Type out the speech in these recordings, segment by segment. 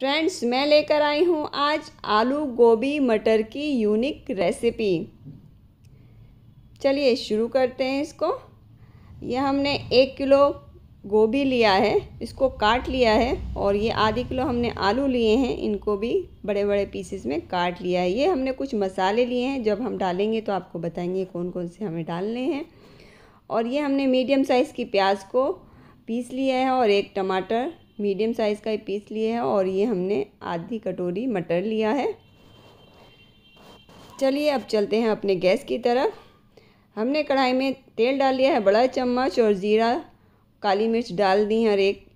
friends मैं लेकर आई हूँ आज आलू गोभी मटर की यूनिक रेसिपी चलिए शुरू करते हैं इसको यह हमने एक किलो गोभी लिया है इसको काट लिया है और ये आधी किलो हमने आलू लिए हैं इनको भी बड़े बड़े पीसेस में काट लिया है ये हमने कुछ मसाले लिए हैं जब हम डालेंगे तो आपको बताएंगे कौन कौन से हमें डालने हैं और ये हमने मीडियम साइज़ की प्याज को पीस लिया है और एक टमाटर मीडियम साइज़ का पीस लिया है और ये हमने आधी कटोरी मटर लिया है चलिए अब चलते हैं अपने गैस की तरफ हमने कढ़ाई में तेल डाल लिया है बड़ा चम्मच और ज़ीरा काली मिर्च डाल दी है और एक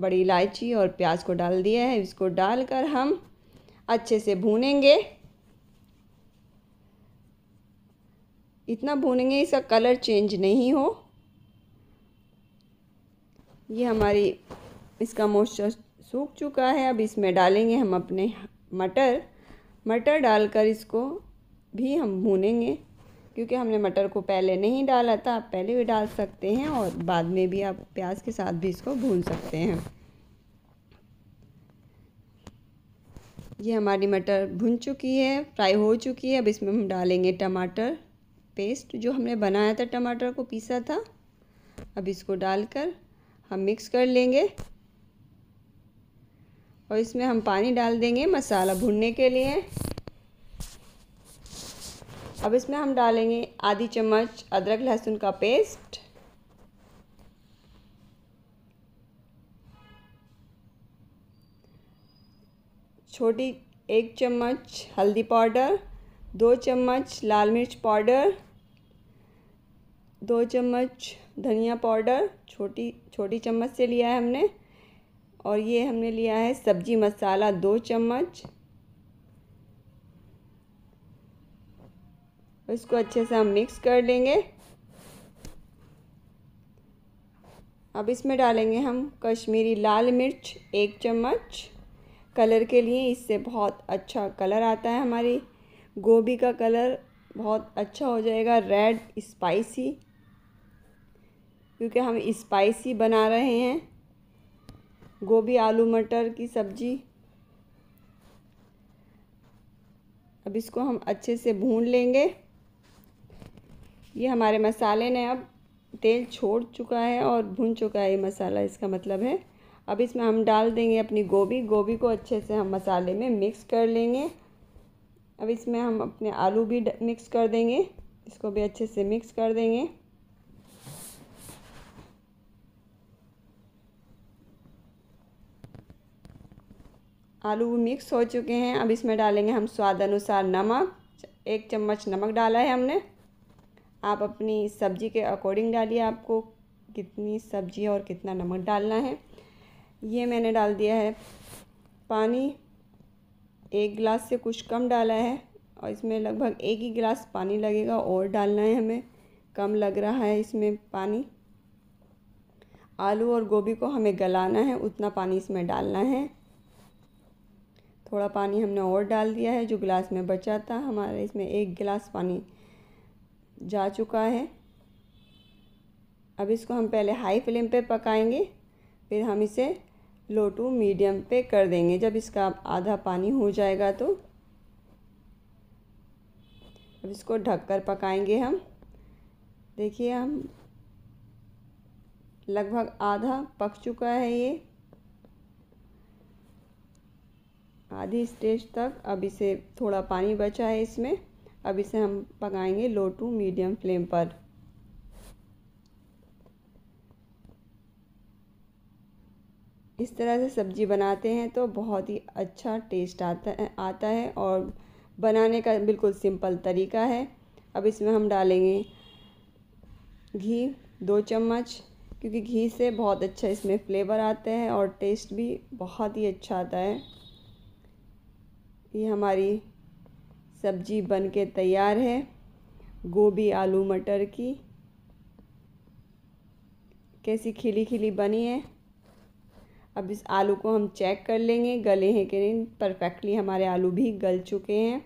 बड़ी इलायची और प्याज को डाल दिया है इसको डालकर हम अच्छे से भूनेंगे इतना भूनेंगे इसका कलर चेंज नहीं हो ये हमारी इसका मॉइस्चर सूख चुका है अब इसमें डालेंगे हम अपने मटर मटर डालकर इसको भी हम भूनेंगे क्योंकि हमने मटर को पहले नहीं डाला था आप पहले भी डाल सकते हैं और बाद में भी आप प्याज के साथ भी इसको भून सकते हैं ये हमारी मटर भुन चुकी है फ्राई हो चुकी है अब इसमें हम डालेंगे टमाटर पेस्ट जो हमने बनाया था टमाटर को पीसा था अब इसको डालकर हम मिक्स कर लेंगे और इसमें हम पानी डाल देंगे मसाला भुनने के लिए अब इसमें हम डालेंगे आधी चम्मच अदरक लहसुन का पेस्ट छोटी एक चम्मच हल्दी पाउडर दो चम्मच लाल मिर्च पाउडर दो चम्मच धनिया पाउडर छोटी छोटी चम्मच से लिया है हमने और ये हमने लिया है सब्जी मसाला दो चम्मच इसको अच्छे से हम मिक्स कर लेंगे अब इसमें डालेंगे हम कश्मीरी लाल मिर्च एक चम्मच कलर के लिए इससे बहुत अच्छा कलर आता है हमारी गोभी का कलर बहुत अच्छा हो जाएगा रेड स्पाइसी क्योंकि हम स्पाइसी बना रहे हैं गोभी आलू मटर की सब्ज़ी अब इसको हम अच्छे से भून लेंगे ये हमारे मसाले ने अब तेल छोड़ चुका है और भून चुका है ये मसाला इसका मतलब है अब इसमें हम डाल देंगे अपनी गोभी गोभी को अच्छे से हम मसाले में मिक्स कर लेंगे अब इसमें हम अपने आलू भी मिक्स कर देंगे इसको भी अच्छे से मिक्स कर देंगे आलू मिक्स हो चुके हैं अब इसमें डालेंगे हम स्वाद अनुसार नमक एक चम्मच नमक डाला है हमने आप अपनी सब्ज़ी के अकॉर्डिंग डालिए आपको कितनी सब्ज़ी और कितना नमक डालना है ये मैंने डाल दिया है पानी एक गिलास से कुछ कम डाला है और इसमें लगभग एक ही गिलास पानी लगेगा और डालना है हमें कम लग रहा है इसमें पानी आलू और गोभी को हमें गलाना है उतना पानी इसमें डालना है थोड़ा पानी हमने और डाल दिया है जो गिलास में बचा था हमारे इसमें एक गिलास पानी जा चुका है अब इसको हम पहले हाई फ्लेम पे पकाएंगे फिर हम इसे लो टू मीडियम पे कर देंगे जब इसका आधा पानी हो जाएगा तो अब इसको ढककर पकाएंगे हम देखिए हम लगभग आधा पक चुका है ये आधी स्टेज तक अब इसे थोड़ा पानी बचा है इसमें अब इसे हम पकाएंगे लो टू मीडियम फ्लेम पर इस तरह से सब्ज़ी बनाते हैं तो बहुत ही अच्छा टेस्ट आता है आता है और बनाने का बिल्कुल सिंपल तरीका है अब इसमें हम डालेंगे घी दो चम्मच क्योंकि घी से बहुत अच्छा इसमें फ्लेवर आता है और टेस्ट भी बहुत ही अच्छा आता है ये हमारी सब्जी बन के तैयार है गोभी आलू मटर की कैसी खिली खिली बनी है अब इस आलू को हम चेक कर लेंगे गले हैं कि नहीं परफेक्टली हमारे आलू भी गल चुके हैं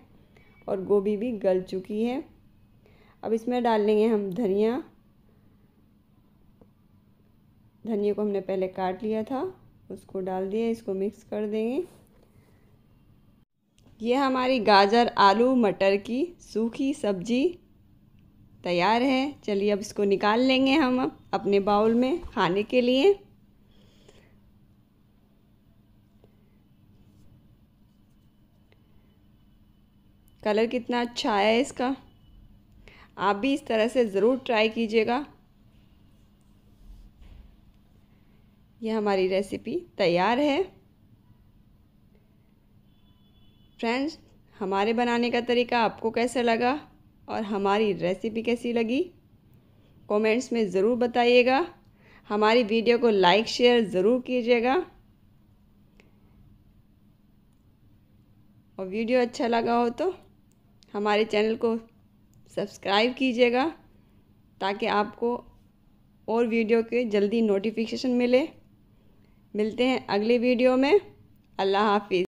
और गोभी भी गल चुकी है अब इसमें डाल लेंगे हम धनिया धनिया को हमने पहले काट लिया था उसको डाल दिया इसको मिक्स कर देंगे ये हमारी गाजर आलू मटर की सूखी सब्जी तैयार है चलिए अब इसको निकाल लेंगे हम अब अपने बाउल में खाने के लिए कलर कितना अच्छा आया है इसका आप भी इस तरह से ज़रूर ट्राई कीजिएगा यह हमारी रेसिपी तैयार है फ्रेंड्स हमारे बनाने का तरीका आपको कैसा लगा और हमारी रेसिपी कैसी लगी कमेंट्स में ज़रूर बताइएगा हमारी वीडियो को लाइक शेयर ज़रूर कीजिएगा और वीडियो अच्छा लगा हो तो हमारे चैनल को सब्सक्राइब कीजिएगा ताकि आपको और वीडियो के जल्दी नोटिफिकेशन मिले मिलते हैं अगले वीडियो में अल्लाह हाफिज़